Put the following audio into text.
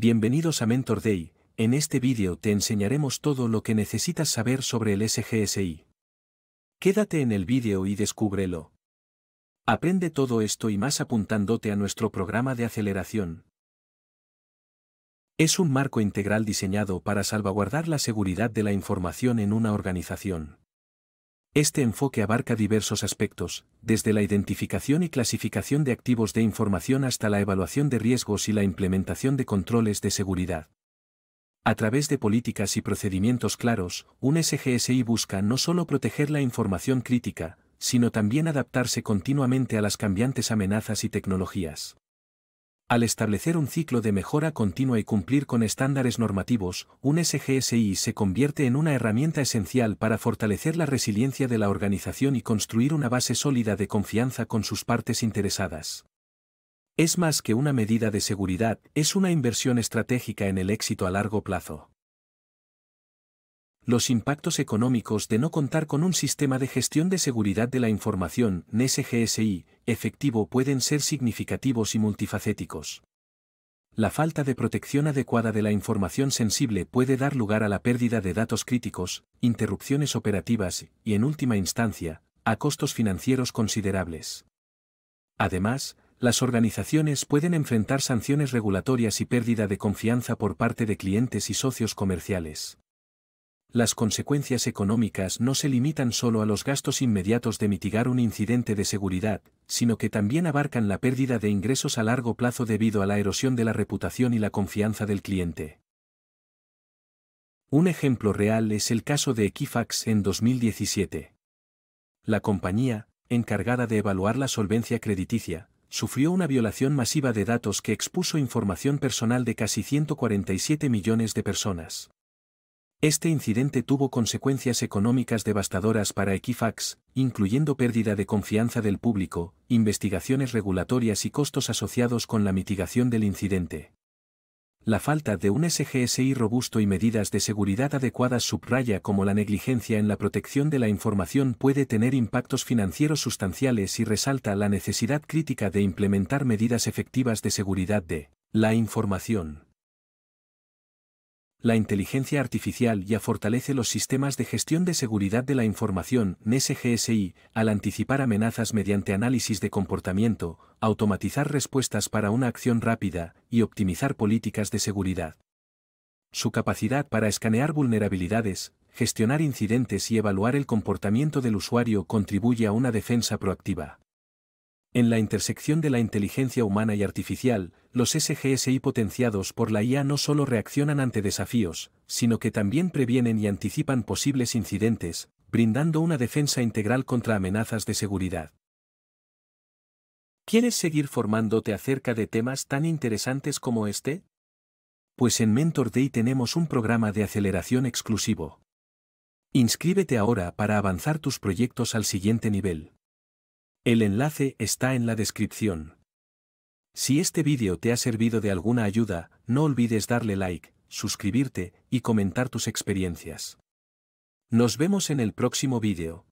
Bienvenidos a Mentor Day, en este vídeo te enseñaremos todo lo que necesitas saber sobre el SGSI. Quédate en el vídeo y descúbrelo. Aprende todo esto y más apuntándote a nuestro programa de aceleración. Es un marco integral diseñado para salvaguardar la seguridad de la información en una organización. Este enfoque abarca diversos aspectos, desde la identificación y clasificación de activos de información hasta la evaluación de riesgos y la implementación de controles de seguridad. A través de políticas y procedimientos claros, un SGSI busca no solo proteger la información crítica, sino también adaptarse continuamente a las cambiantes amenazas y tecnologías. Al establecer un ciclo de mejora continua y cumplir con estándares normativos, un SGSI se convierte en una herramienta esencial para fortalecer la resiliencia de la organización y construir una base sólida de confianza con sus partes interesadas. Es más que una medida de seguridad, es una inversión estratégica en el éxito a largo plazo. Los impactos económicos de no contar con un sistema de gestión de seguridad de la información, NSGSI, efectivo pueden ser significativos y multifacéticos. La falta de protección adecuada de la información sensible puede dar lugar a la pérdida de datos críticos, interrupciones operativas y, en última instancia, a costos financieros considerables. Además, las organizaciones pueden enfrentar sanciones regulatorias y pérdida de confianza por parte de clientes y socios comerciales las consecuencias económicas no se limitan solo a los gastos inmediatos de mitigar un incidente de seguridad, sino que también abarcan la pérdida de ingresos a largo plazo debido a la erosión de la reputación y la confianza del cliente. Un ejemplo real es el caso de Equifax en 2017. La compañía, encargada de evaluar la solvencia crediticia, sufrió una violación masiva de datos que expuso información personal de casi 147 millones de personas. Este incidente tuvo consecuencias económicas devastadoras para Equifax, incluyendo pérdida de confianza del público, investigaciones regulatorias y costos asociados con la mitigación del incidente. La falta de un SGSI robusto y medidas de seguridad adecuadas subraya cómo la negligencia en la protección de la información puede tener impactos financieros sustanciales y resalta la necesidad crítica de implementar medidas efectivas de seguridad de la información la inteligencia artificial ya fortalece los sistemas de gestión de seguridad de la información, al anticipar amenazas mediante análisis de comportamiento, automatizar respuestas para una acción rápida y optimizar políticas de seguridad. Su capacidad para escanear vulnerabilidades, gestionar incidentes y evaluar el comportamiento del usuario contribuye a una defensa proactiva. En la intersección de la inteligencia humana y artificial, los SGSI potenciados por la IA no solo reaccionan ante desafíos, sino que también previenen y anticipan posibles incidentes, brindando una defensa integral contra amenazas de seguridad. ¿Quieres seguir formándote acerca de temas tan interesantes como este? Pues en Mentor Day tenemos un programa de aceleración exclusivo. Inscríbete ahora para avanzar tus proyectos al siguiente nivel. El enlace está en la descripción. Si este vídeo te ha servido de alguna ayuda, no olvides darle like, suscribirte y comentar tus experiencias. Nos vemos en el próximo vídeo.